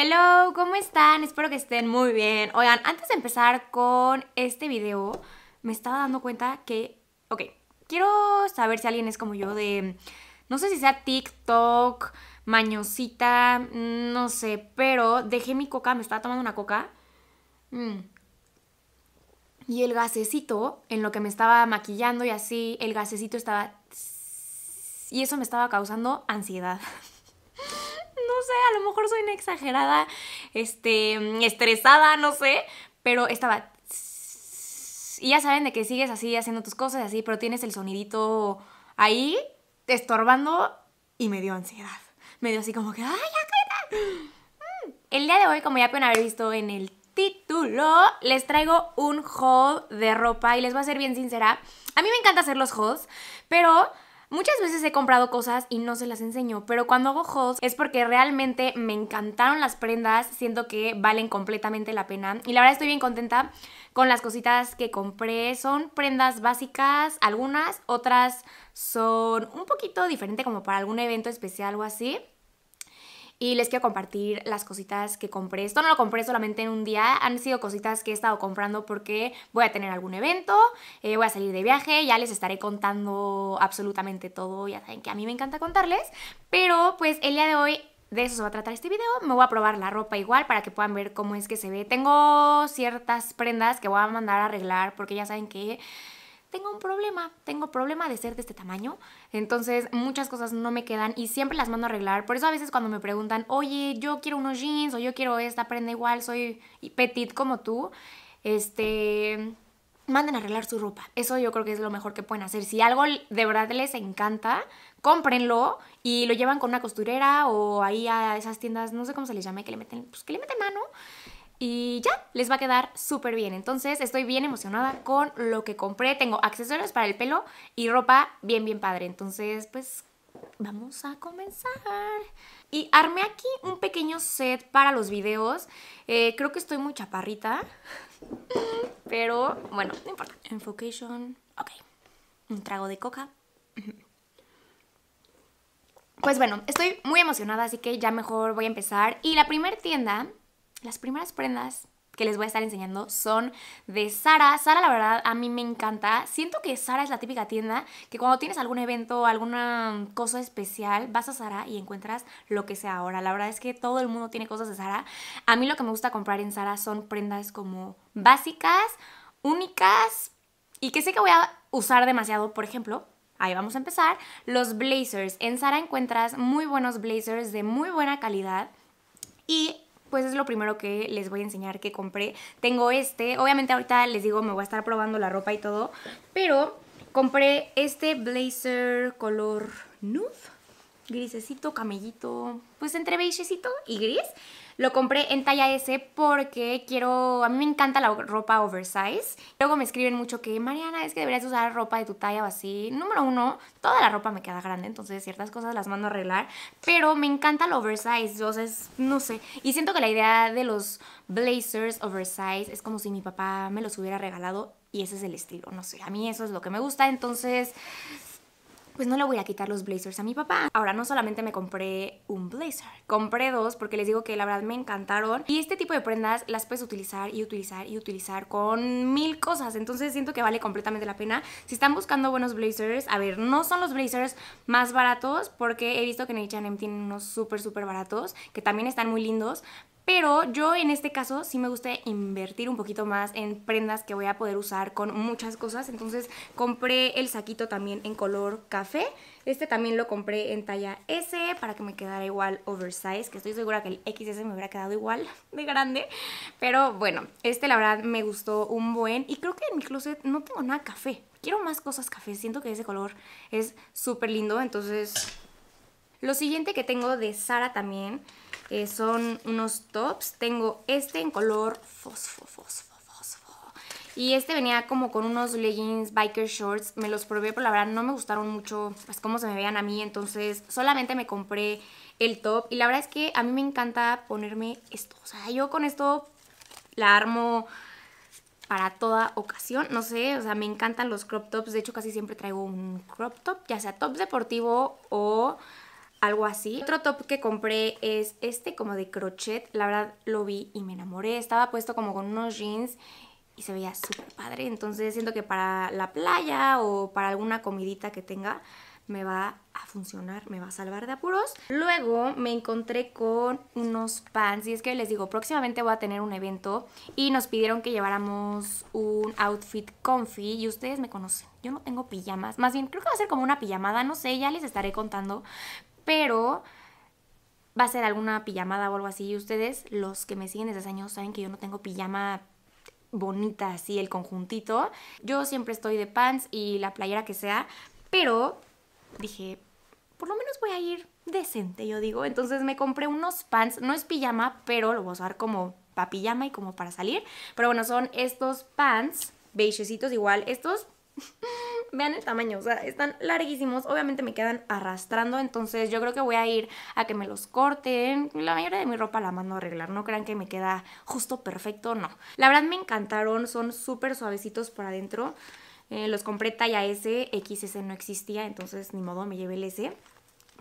Hello, ¿cómo están? Espero que estén muy bien. Oigan, antes de empezar con este video, me estaba dando cuenta que, ok, quiero saber si alguien es como yo de, no sé si sea TikTok, mañosita, mm, no sé, pero dejé mi coca, me estaba tomando una coca. Mm, y el gasecito, en lo que me estaba maquillando y así, el gasecito estaba... Y eso me estaba causando ansiedad. no sé, a lo mejor soy una exagerada, este, estresada, no sé, pero estaba... Y ya saben de que sigues así haciendo tus cosas así, pero tienes el sonidito ahí estorbando y me dio ansiedad. Me dio así como que, ¡ay, mm. El día de hoy, como ya pueden haber visto en el título, les traigo un haul de ropa y les voy a ser bien sincera. A mí me encanta hacer los hauls, pero Muchas veces he comprado cosas y no se las enseño, pero cuando hago hauls es porque realmente me encantaron las prendas, siento que valen completamente la pena y la verdad estoy bien contenta con las cositas que compré. Son prendas básicas, algunas, otras son un poquito diferente como para algún evento especial o así y les quiero compartir las cositas que compré. Esto no lo compré solamente en un día, han sido cositas que he estado comprando porque voy a tener algún evento, eh, voy a salir de viaje, ya les estaré contando absolutamente todo, ya saben que a mí me encanta contarles, pero pues el día de hoy de eso se va a tratar este video. Me voy a probar la ropa igual para que puedan ver cómo es que se ve. Tengo ciertas prendas que voy a mandar a arreglar porque ya saben que tengo un problema, tengo problema de ser de este tamaño, entonces muchas cosas no me quedan y siempre las mando a arreglar. Por eso a veces cuando me preguntan, oye, yo quiero unos jeans o yo quiero esta prenda igual, soy petit como tú, este, manden a arreglar su ropa. Eso yo creo que es lo mejor que pueden hacer. Si algo de verdad les encanta, cómprenlo y lo llevan con una costurera o ahí a esas tiendas, no sé cómo se les llama, que le meten, pues que le meten mano y ya, les va a quedar súper bien. Entonces estoy bien emocionada con lo que compré. Tengo accesorios para el pelo y ropa bien, bien padre. Entonces, pues vamos a comenzar. Y armé aquí un pequeño set para los videos. Eh, creo que estoy muy chaparrita, pero bueno, no importa. Enfocation, ok. Un trago de coca. Pues bueno, estoy muy emocionada, así que ya mejor voy a empezar. Y la primera tienda las primeras prendas que les voy a estar enseñando son de Sara. Sara, la verdad, a mí me encanta. Siento que Sara es la típica tienda que cuando tienes algún evento, alguna cosa especial, vas a Sara y encuentras lo que sea ahora. La verdad es que todo el mundo tiene cosas de Sara. A mí lo que me gusta comprar en Sara son prendas como básicas, únicas y que sé que voy a usar demasiado, por ejemplo, Ahí vamos a empezar. Los blazers. En Sara encuentras muy buenos blazers de muy buena calidad. Y pues es lo primero que les voy a enseñar que compré. Tengo este, obviamente ahorita les digo me voy a estar probando la ropa y todo, pero compré este blazer color nude grisecito, camellito, pues entre beigecito y gris. Lo compré en talla S porque quiero, a mí me encanta la ropa oversize. Luego me escriben mucho que, Mariana, es que deberías usar ropa de tu talla o así. Número uno, toda la ropa me queda grande, entonces ciertas cosas las mando a arreglar. Pero me encanta lo oversize, entonces no sé. Y siento que la idea de los blazers oversize es como si mi papá me los hubiera regalado y ese es el estilo, no sé. A mí eso es lo que me gusta, entonces pues no le voy a quitar los blazers a mi papá. Ahora no solamente me compré un blazer, compré dos porque les digo que la verdad me encantaron. Y este tipo de prendas las puedes utilizar y utilizar y utilizar con mil cosas, entonces siento que vale completamente la pena. Si están buscando buenos blazers, a ver, no son los blazers más baratos porque he visto que en H&M tienen unos súper súper baratos que también están muy lindos, pero yo en este caso sí me gusta invertir un poquito más en prendas que voy a poder usar con muchas cosas. Entonces compré el saquito también en color café. Este también lo compré en talla S para que me quedara igual oversize, que estoy segura que el XS me hubiera quedado igual de grande. Pero bueno, este la verdad me gustó un buen y creo que en mi closet no tengo nada café. Quiero más cosas café, siento que ese color es súper lindo, entonces lo siguiente que tengo de Sara también eh, son unos tops. Tengo este en color fosfo, fosfo, fosfo. Y este venía como con unos leggings, biker shorts. Me los probé, pero la verdad no me gustaron mucho pues, cómo se me vean a mí. Entonces solamente me compré el top. Y la verdad es que a mí me encanta ponerme esto. O sea, yo con esto la armo para toda ocasión, no sé, o sea, me encantan los crop tops, de hecho casi siempre traigo un crop top, ya sea top deportivo o algo así. Otro top que compré es este como de crochet, la verdad lo vi y me enamoré, estaba puesto como con unos jeans y se veía súper padre, entonces siento que para la playa o para alguna comidita que tenga me va a funcionar, me va a salvar de apuros. Luego me encontré con unos pants y es que les digo, próximamente voy a tener un evento y nos pidieron que lleváramos un outfit comfy y ustedes me conocen, yo no tengo pijamas, más bien creo que va a ser como una pijamada, no sé, ya les estaré contando, pero va a ser alguna pijamada o algo así. Y ustedes, los que me siguen desde hace años, saben que yo no tengo pijama bonita así, el conjuntito. Yo siempre estoy de pants y la playera que sea, pero dije, por lo menos voy a ir decente, yo digo. Entonces me compré unos pants, no es pijama, pero lo voy a usar como para pijama y como para salir. Pero bueno, son estos pants beigecitos igual. Estos Vean el tamaño, o sea, están larguísimos. Obviamente me quedan arrastrando, entonces yo creo que voy a ir a que me los corten. La mayoría de mi ropa la mando a arreglar, no crean que me queda justo perfecto, no. La verdad me encantaron, son súper suavecitos por adentro. Eh, los compré talla S, XS no existía, entonces ni modo, me llevé el S.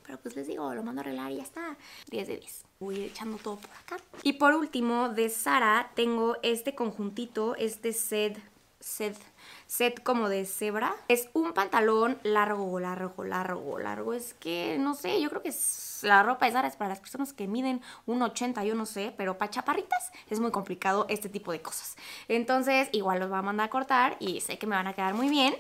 Pero pues les digo, lo mando a arreglar y ya está. 10 de 10 voy echando todo por acá. Y por último, de Sara tengo este conjuntito, este set, set set como de cebra. Es un pantalón largo, largo, largo, largo. Es que, no sé, yo creo que la ropa es rara, es para las personas que miden un 80, yo no sé, pero para chaparritas es muy complicado este tipo de cosas. Entonces, igual los va a mandar a cortar y sé que me van a quedar muy bien.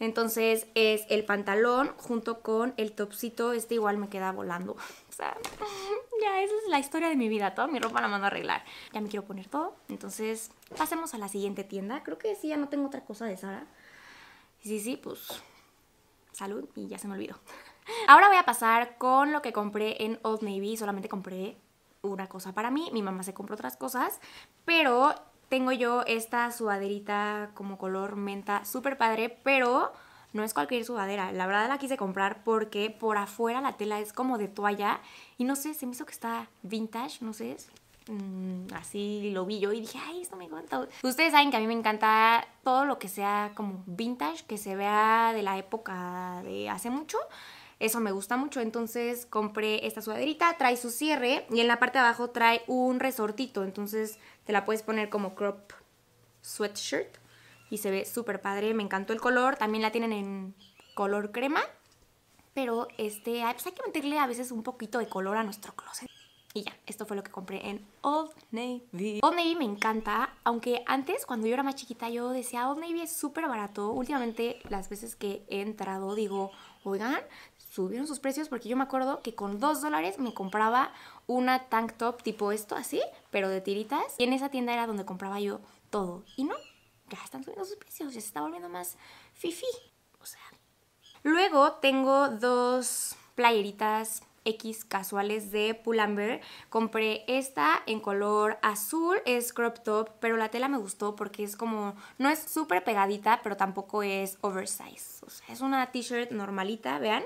Entonces es el pantalón junto con el topsito, este igual me queda volando. O sea, ya esa es la historia de mi vida, toda mi ropa la mando a arreglar. Ya me quiero poner todo, entonces pasemos a la siguiente tienda. Creo que sí, ya no tengo otra cosa de Sara. Sí, sí, pues salud y ya se me olvidó. Ahora voy a pasar con lo que compré en Old Navy, solamente compré una cosa para mí, mi mamá se compró otras cosas, pero tengo yo esta sudaderita como color menta, súper padre, pero no es cualquier sudadera. La verdad la quise comprar porque por afuera la tela es como de toalla y no sé, se me hizo que está vintage, no sé, mm, así lo vi yo y dije, ay, esto me encanta. Ustedes saben que a mí me encanta todo lo que sea como vintage, que se vea de la época de hace mucho, eso me gusta mucho. Entonces compré esta sudaderita, trae su cierre y en la parte de abajo trae un resortito. Entonces te la puedes poner como crop sweatshirt y se ve súper padre. Me encantó el color. También la tienen en color crema. Pero este, pues hay que meterle a veces un poquito de color a nuestro closet. Y ya, esto fue lo que compré en Old Navy. Old Navy me encanta, aunque antes cuando yo era más chiquita yo decía Old Navy es súper barato. Últimamente las veces que he entrado digo, oigan, subieron sus precios porque yo me acuerdo que con 2 dólares me compraba una tank top tipo esto, así, pero de tiritas. Y en esa tienda era donde compraba yo todo. Y no, ya están subiendo sus precios, ya se está volviendo más fifi. O sea. Luego tengo dos playeritas X casuales de Pull&Bear. Compré esta en color azul, es crop top, pero la tela me gustó porque es como, no es súper pegadita, pero tampoco es oversize. O sea, es una t-shirt normalita, vean.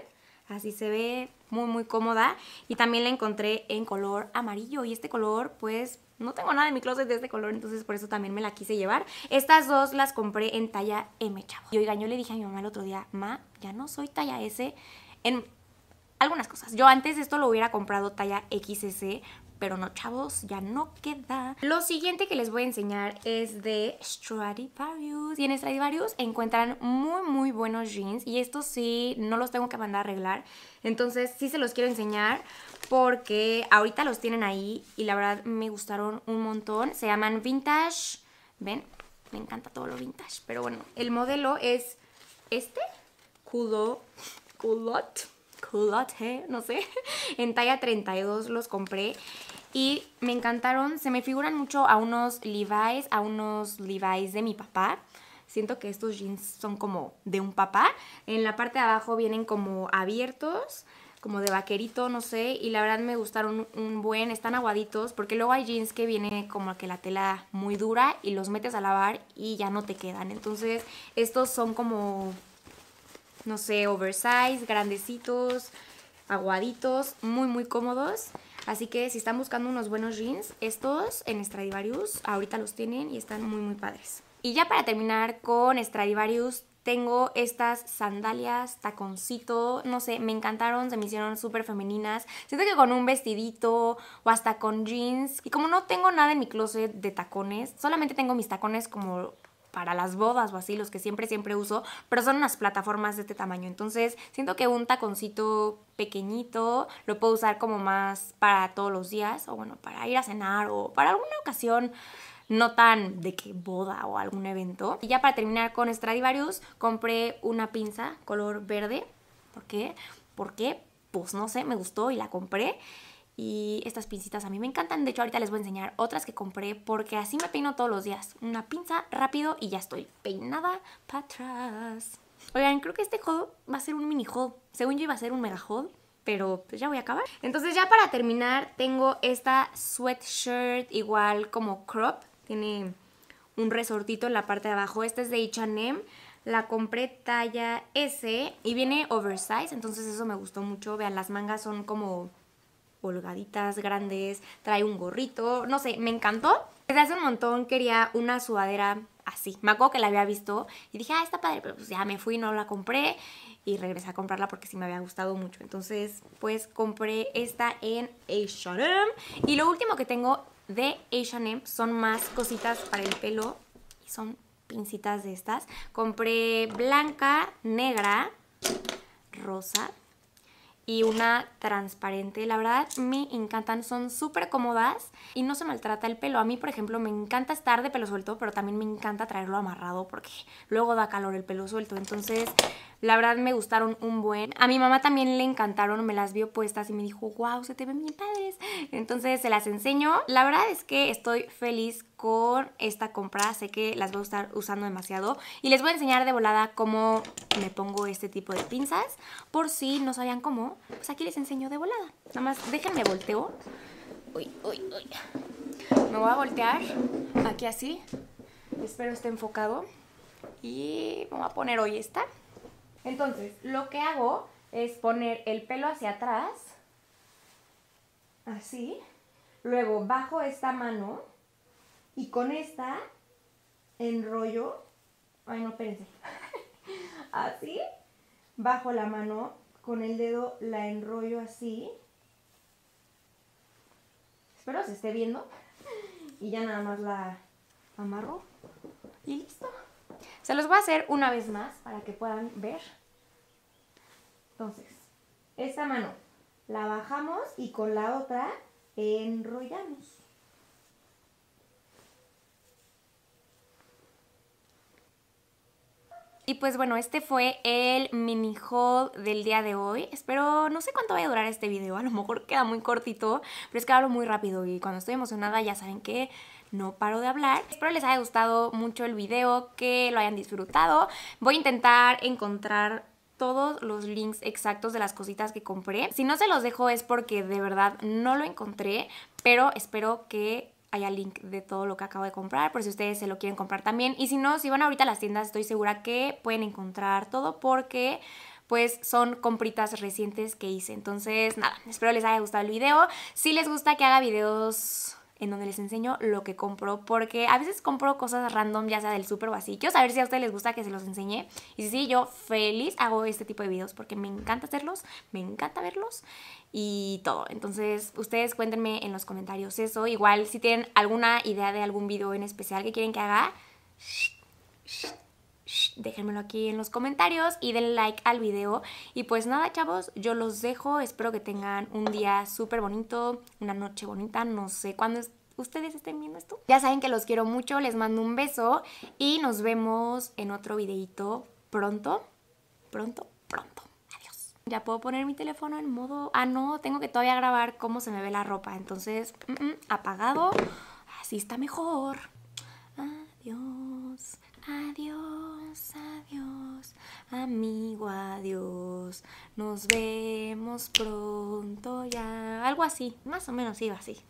Así se ve muy muy cómoda y también la encontré en color amarillo y este color pues no tengo nada en mi closet de este color, entonces por eso también me la quise llevar. Estas dos las compré en talla M, chavo. Y oigan, yo le dije a mi mamá el otro día, ma, ya no soy talla S. En, algunas cosas. Yo antes esto lo hubiera comprado talla XS, pero no, chavos, ya no queda. Lo siguiente que les voy a enseñar es de Stradivarius. Y en Stradivarius encuentran muy, muy buenos jeans. Y estos sí, no los tengo que mandar a arreglar. Entonces sí se los quiero enseñar porque ahorita los tienen ahí y la verdad me gustaron un montón. Se llaman Vintage. ¿Ven? Me encanta todo lo vintage. Pero bueno, el modelo es este. culot, culot ¿eh? no sé, en talla 32 los compré y me encantaron, se me figuran mucho a unos Levi's, a unos Levi's de mi papá. Siento que estos jeans son como de un papá. En la parte de abajo vienen como abiertos, como de vaquerito, no sé, y la verdad me gustaron un buen, están aguaditos, porque luego hay jeans que viene como que la tela muy dura y los metes a lavar y ya no te quedan. Entonces, estos son como no sé, oversize, grandecitos, aguaditos, muy muy cómodos. Así que si están buscando unos buenos jeans, estos en Stradivarius ahorita los tienen y están muy muy padres. Y ya para terminar con Stradivarius, tengo estas sandalias, taconcito, no sé, me encantaron, se me hicieron súper femeninas. Siento que con un vestidito o hasta con jeans. Y como no tengo nada en mi closet de tacones, solamente tengo mis tacones como para las bodas o así, los que siempre, siempre uso, pero son unas plataformas de este tamaño. Entonces, siento que un taconcito pequeñito lo puedo usar como más para todos los días, o bueno, para ir a cenar o para alguna ocasión no tan de que boda o algún evento. Y ya para terminar con Stradivarius, compré una pinza color verde. ¿Por qué? Porque, pues no sé, me gustó y la compré. Y estas pincitas a mí me encantan. De hecho, ahorita les voy a enseñar otras que compré porque así me peino todos los días. Una pinza rápido y ya estoy peinada para atrás. Oigan, creo que este haul va a ser un mini haul. Según yo iba a ser un mega haul, pero pues ya voy a acabar. Entonces ya para terminar tengo esta sweatshirt igual como crop. Tiene un resortito en la parte de abajo. Esta es de H&M. La compré talla S y viene oversize, entonces eso me gustó mucho. Vean, las mangas son como holgaditas, grandes, trae un gorrito, no sé, me encantó. Desde hace un montón quería una sudadera así. Me acuerdo que la había visto y dije, ah, está padre, pero pues ya me fui, no la compré y regresé a comprarla porque sí me había gustado mucho. Entonces, pues compré esta en H&M y lo último que tengo de H&M son más cositas para el pelo y son pincitas de estas. Compré blanca, negra, rosa, y una transparente. La verdad me encantan, son súper cómodas y no se maltrata el pelo. A mí, por ejemplo, me encanta estar de pelo suelto, pero también me encanta traerlo amarrado porque luego da calor el pelo suelto. Entonces la verdad me gustaron un buen. A mi mamá también le encantaron, me las vio puestas y me dijo, wow, se te ven bien padres. Entonces se las enseño. La verdad es que estoy feliz con esta compra. Sé que las voy a estar usando demasiado. Y les voy a enseñar de volada cómo me pongo este tipo de pinzas. Por si no sabían cómo, pues aquí les enseño de volada. Nada más déjenme volteo. Uy, uy, uy. Me voy a voltear aquí así. Espero esté enfocado. Y me voy a poner hoy esta. Entonces, lo que hago es poner el pelo hacia atrás, así, luego bajo esta mano y con esta enrollo, ay no, espérense, así, bajo la mano, con el dedo la enrollo así, espero se esté viendo, y ya nada más la amarro y listo. Se los voy a hacer una vez más para que puedan ver. Entonces, esta mano la bajamos y con la otra enrollamos. Y pues bueno, este fue el mini haul del día de hoy. Espero, no sé cuánto vaya a durar este video, a lo mejor queda muy cortito, pero es que hablo muy rápido y cuando estoy emocionada ya saben que no paro de hablar. Espero les haya gustado mucho el video, que lo hayan disfrutado. Voy a intentar encontrar todos los links exactos de las cositas que compré. Si no se los dejo es porque de verdad no lo encontré, pero espero que haya link de todo lo que acabo de comprar por si ustedes se lo quieren comprar también. Y si no, si van ahorita a las tiendas estoy segura que pueden encontrar todo porque pues son compritas recientes que hice. Entonces, nada, espero les haya gustado el video. Si les gusta que haga videos en donde les enseño lo que compro, porque a veces compro cosas random, ya sea del súper o así. Quiero saber si a ustedes les gusta que se los enseñe. Y si sí, yo feliz hago este tipo de videos porque me encanta hacerlos, me encanta verlos y todo. Entonces, ustedes cuéntenme en los comentarios eso. Igual si tienen alguna idea de algún video en especial que quieren que haga déjenmelo aquí en los comentarios y den like al video. Y pues nada, chavos, yo los dejo. Espero que tengan un día súper bonito, una noche bonita. No sé cuándo ustedes estén viendo esto. Ya saben que los quiero mucho, les mando un beso y nos vemos en otro videito pronto, pronto, pronto. Adiós. Ya puedo poner mi teléfono en modo... Ah, no, tengo que todavía grabar cómo se me ve la ropa. Entonces, apagado, así está mejor. Adiós, adiós. Adiós, amigo, adiós. Nos vemos pronto ya. Algo así, más o menos iba así.